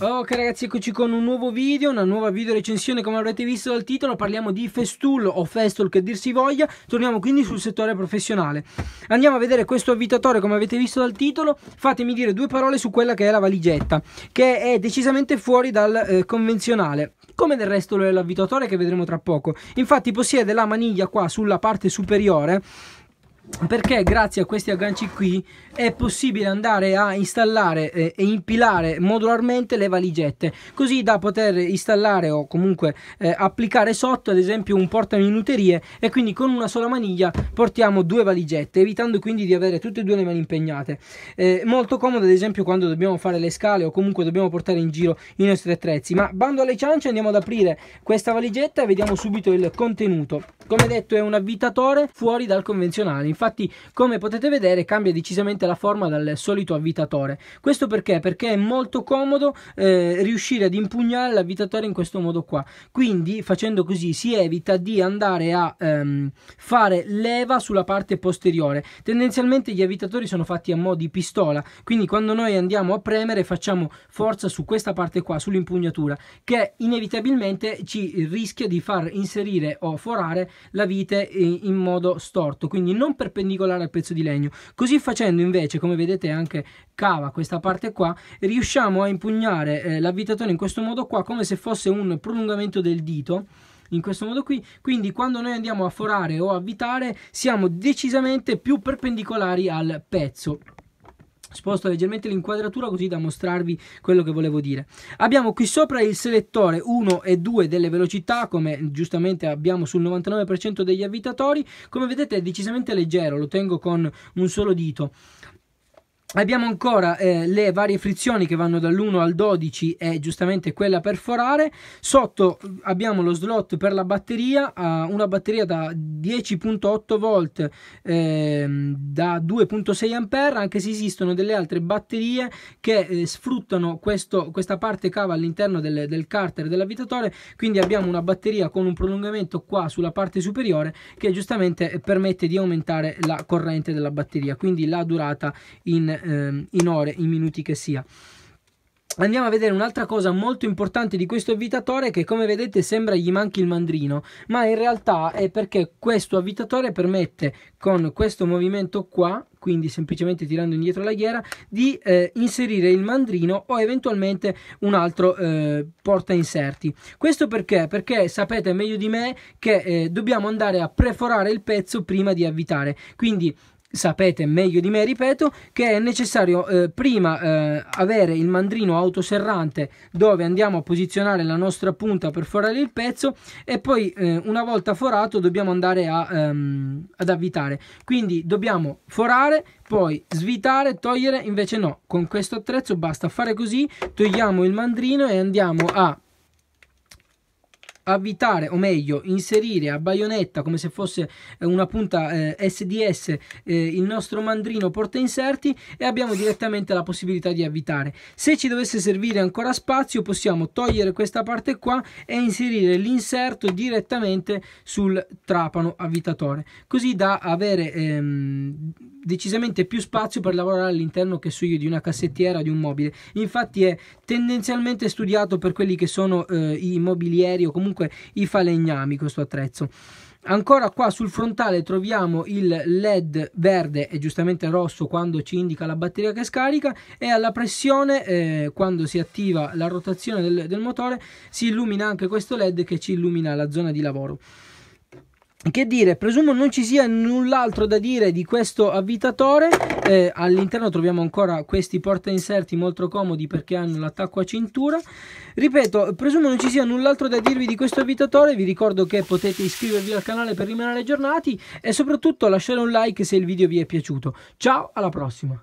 Ok ragazzi eccoci con un nuovo video, una nuova video recensione come avrete visto dal titolo parliamo di Festool o Festool che dir si voglia torniamo quindi sul settore professionale andiamo a vedere questo avvitatore come avete visto dal titolo fatemi dire due parole su quella che è la valigetta che è decisamente fuori dal eh, convenzionale come del resto lo è l'avvitatore che vedremo tra poco infatti possiede la maniglia qua sulla parte superiore perché grazie a questi agganci qui è possibile andare a installare eh, e impilare modularmente le valigette così da poter installare o comunque eh, applicare sotto ad esempio un portaminuterie e quindi con una sola maniglia portiamo due valigette evitando quindi di avere tutte e due le mani impegnate eh, molto comodo ad esempio quando dobbiamo fare le scale o comunque dobbiamo portare in giro i nostri attrezzi ma bando alle ciance andiamo ad aprire questa valigetta e vediamo subito il contenuto come detto è un avvitatore fuori dal convenzionale infatti come potete vedere cambia decisamente la forma dal solito avvitatore. Questo perché? Perché è molto comodo eh, riuscire ad impugnare l'avvitatore in questo modo qua, quindi facendo così si evita di andare a ehm, fare leva sulla parte posteriore. Tendenzialmente gli avvitatori sono fatti a mo' di pistola, quindi quando noi andiamo a premere facciamo forza su questa parte qua, sull'impugnatura, che inevitabilmente ci rischia di far inserire o forare la vite in, eh, in modo storto, quindi non per perpendicolare al pezzo di legno. Così facendo invece, come vedete anche cava questa parte qua, riusciamo a impugnare eh, l'avvitatore in questo modo qua come se fosse un prolungamento del dito in questo modo qui quindi quando noi andiamo a forare o a avvitare siamo decisamente più perpendicolari al pezzo Sposto leggermente l'inquadratura così da mostrarvi quello che volevo dire. Abbiamo qui sopra il selettore 1 e 2 delle velocità, come giustamente abbiamo sul 99% degli avvitatori. Come vedete è decisamente leggero, lo tengo con un solo dito. Abbiamo ancora eh, le varie frizioni che vanno dall'1 al 12 e giustamente quella per forare. Sotto abbiamo lo slot per la batteria, una batteria da 10.8 volt eh, da 2.6 ampere, anche se esistono delle altre batterie che eh, sfruttano questo, questa parte cava all'interno del, del carter dell'avvitatore, quindi abbiamo una batteria con un prolungamento qua sulla parte superiore che giustamente permette di aumentare la corrente della batteria, quindi la durata in ehm, in ore, in minuti che sia. Andiamo a vedere un'altra cosa molto importante di questo avvitatore che come vedete sembra gli manchi il mandrino, ma in realtà è perché questo avvitatore permette con questo movimento qua, quindi semplicemente tirando indietro la ghiera, di eh, inserire il mandrino o eventualmente un altro eh, porta inserti. Questo perché? Perché sapete meglio di me che eh, dobbiamo andare a preforare il pezzo prima di avvitare, quindi sapete meglio di me, ripeto, che è necessario eh, prima eh, avere il mandrino autoserrante dove andiamo a posizionare la nostra punta per forare il pezzo e poi eh, una volta forato dobbiamo andare a, ehm, ad avvitare. Quindi dobbiamo forare, poi svitare, togliere, invece no, con questo attrezzo basta fare così, togliamo il mandrino e andiamo a avvitare o meglio inserire a baionetta come se fosse eh, una punta eh, SDS eh, il nostro mandrino porta inserti e abbiamo direttamente la possibilità di avvitare se ci dovesse servire ancora spazio possiamo togliere questa parte qua e inserire l'inserto direttamente sul trapano avvitatore così da avere ehm, decisamente più spazio per lavorare all'interno che su io di una cassettiera o di un mobile infatti è tendenzialmente studiato per quelli che sono eh, i mobilieri o comunque comunque i falegnami questo attrezzo. Ancora qua sul frontale troviamo il LED verde e giustamente rosso quando ci indica la batteria che scarica e alla pressione eh, quando si attiva la rotazione del, del motore si illumina anche questo LED che ci illumina la zona di lavoro che dire, presumo non ci sia null'altro da dire di questo avvitatore, eh, all'interno troviamo ancora questi porta inserti molto comodi perché hanno l'attacco a cintura, ripeto, presumo non ci sia null'altro da dirvi di questo avvitatore, vi ricordo che potete iscrivervi al canale per rimanere aggiornati e soprattutto lasciare un like se il video vi è piaciuto, ciao, alla prossima!